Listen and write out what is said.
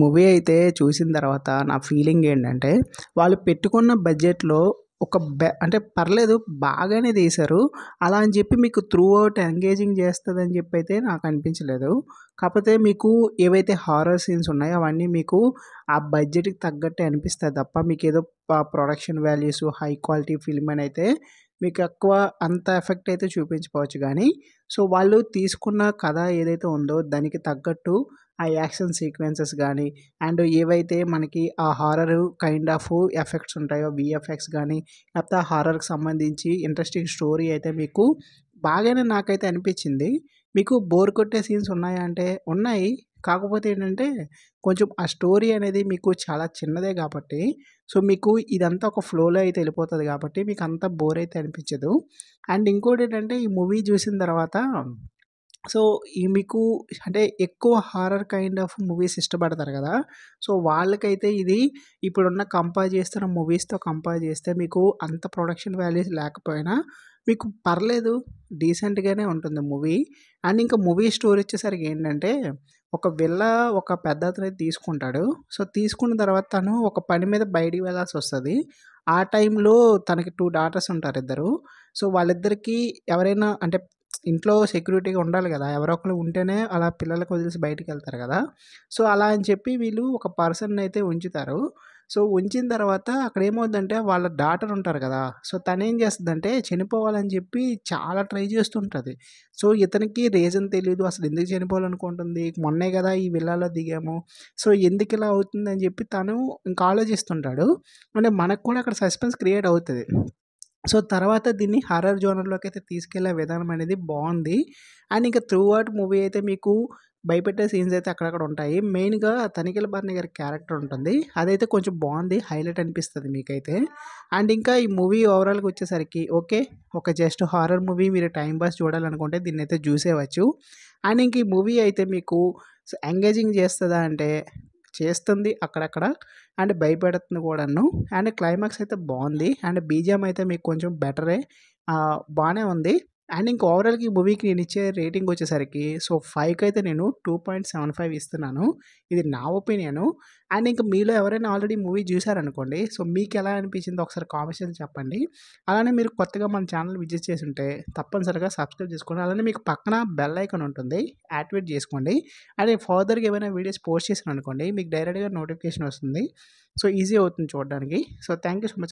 movie అయితే చూసిన తర్వాత నా ఫీలింగ్ ఏంటంటే వాళ్ళు పెట్టుకున్న బడ్జెట్లో ఒక బె అంటే పర్లేదు బాగానే తీశారు అలా అని చెప్పి మీకు త్రూ అవుట్ ఎంగేజింగ్ చేస్తుందని చెప్పి అయితే నాకు అనిపించలేదు కాకపోతే మీకు ఏవైతే హారర్ సీన్స్ ఉన్నాయో అవన్నీ మీకు ఆ బడ్జెట్కి తగ్గట్టే అనిపిస్తుంది తప్ప మీకు ఏదో production values high quality film అని అయితే మీకు ఎక్కువ అంత ఎఫెక్ట్ అయితే చూపించుకోవచ్చు కానీ సో వాళ్ళు తీసుకున్న కథ ఏదైతే ఉందో దానికి తగ్గట్టు ఆ యాక్షన్ సీక్వెన్సెస్ కానీ అండ్ ఏవైతే మనకి ఆ హారర్ కైండ్ ఆఫ్ ఎఫెక్ట్స్ ఉంటాయో విఎఫ్ఎక్స్ కానీ లేకపోతే ఆ హారర్కి సంబంధించి ఇంట్రెస్టింగ్ స్టోరీ అయితే మీకు బాగానే నాకైతే అనిపించింది మీకు బోర్ కొట్టే సీన్స్ ఉన్నాయా అంటే ఉన్నాయి కాకపోతే ఏంటంటే కొంచెం ఆ స్టోరీ అనేది మీకు చాలా చిన్నదే కాబట్టి సో మీకు ఇదంతా ఒక ఫ్లోలో అయితే వెళ్ళిపోతుంది కాబట్టి మీకు అంత బోర్ అయితే అనిపించదు అండ్ ఇంకోటి ఏంటంటే ఈ మూవీ చూసిన తర్వాత సో ఈ మీకు అంటే ఎక్కువ హారర్ కైండ్ ఆఫ్ మూవీస్ ఇష్టపడతారు కదా సో వాళ్ళకైతే ఇది ఇప్పుడున్న కంపేర్ చేస్తున్న మూవీస్తో కంపేర్ చేస్తే మీకు అంత ప్రొడక్షన్ వాల్యూస్ లేకపోయినా మీకు పర్లేదు డీసెంట్గానే ఉంటుంది మూవీ అండ్ ఇంకా మూవీ స్టోరీ వచ్చేసరికి ఏంటంటే ఒక విల్ల ఒక పెద్ద అతను తీసుకుంటాడు సో తీసుకున్న తర్వాత తను ఒక పని మీద బయటికి వెళ్ళాల్సి వస్తుంది ఆ టైంలో తనకి టూ డాటర్స్ ఉంటారు ఇద్దరు సో వాళ్ళిద్దరికీ ఎవరైనా అంటే ఇంట్లో సెక్యూరిటీగా ఉండాలి కదా ఎవరో ఒకరు ఉంటేనే అలా పిల్లలకు వదిలేసి బయటికి వెళ్తారు కదా సో అలా అని చెప్పి వీళ్ళు ఒక పర్సన్ అయితే ఉంచుతారు సో ఉంచిన తర్వాత అక్కడ ఏమవుతుందంటే వాళ్ళ డాటర్ ఉంటారు కదా సో తను ఏం చేస్తుందంటే చనిపోవాలని చెప్పి చాలా ట్రై చేస్తుంటుంది సో ఇతనికి రీజన్ తెలియదు అసలు ఎందుకు చనిపోవాలనుకుంటుంది మొన్నే కదా ఈ విల్లాలో దిగాము సో ఎందుకు ఇలా అవుతుంది అని చెప్పి తను ఇంకా ఆలోచిస్తుంటాడు అంటే మనకు కూడా అక్కడ సస్పెన్స్ క్రియేట్ అవుతుంది సో తర్వాత దీన్ని హారర్ జోనర్లోకి అయితే తీసుకెళ్లే విధానం అనేది బాగుంది అండ్ ఇంకా త్రూ అవుట్ మూవీ అయితే మీకు భయపెట్టే సీన్స్ అయితే అక్కడక్కడ ఉంటాయి మెయిన్గా తనిఖీల బార్ని గారి క్యారెక్టర్ ఉంటుంది అదైతే కొంచెం బాగుంది హైలైట్ అనిపిస్తుంది మీకైతే అండ్ ఇంకా ఈ మూవీ ఓవరాల్గా వచ్చేసరికి ఓకే ఒక జస్ట్ హారర్ మూవీ మీరు టైం పాస్ చూడాలనుకుంటే దీన్ని అయితే చూసేవచ్చు అండ్ ఇంక ఈ మూవీ అయితే మీకు ఎంగేజింగ్ చేస్తుందా అంటే చేస్తుంది అక్కడక్కడ అండ్ భయపెడుతుంది కూడాను అండ్ క్లైమాక్స్ అయితే బాగుంది అండ్ బీజిఎం అయితే మీకు కొంచెం బెటరే బాగానే ఉంది అండ్ ఇంకా ఓవరాల్కి ఈ మూవీకి నేను ఇచ్చే రేటింగ్ వచ్చేసరికి సో ఫైవ్కి అయితే నేను టూ పాయింట్ సెవెన్ ఫైవ్ ఇస్తున్నాను ఇది నా ఒపీనియను అండ్ ఇంకా మీలో ఎవరైనా ఆల్రెడీ మూవీ చూశారనుకోండి సో మీకు ఎలా అనిపించిందో ఒకసారి కామెంట్స్ చెప్పండి అలానే మీరు కొత్తగా మన ఛానల్ విజిట్ చేసి ఉంటే తప్పనిసరిగా సబ్స్క్రైబ్ చేసుకోండి అలానే మీకు పక్కన బెల్ ఐకన్ ఉంటుంది యాక్టివేట్ చేసుకోండి అండ్ ఫర్దర్గా ఏమైనా వీడియోస్ పోస్ట్ చేశాను అనుకోండి మీకు డైరెక్ట్గా నోటిఫికేషన్ వస్తుంది సో ఈజీ అవుతుంది చూడడానికి so thank you so much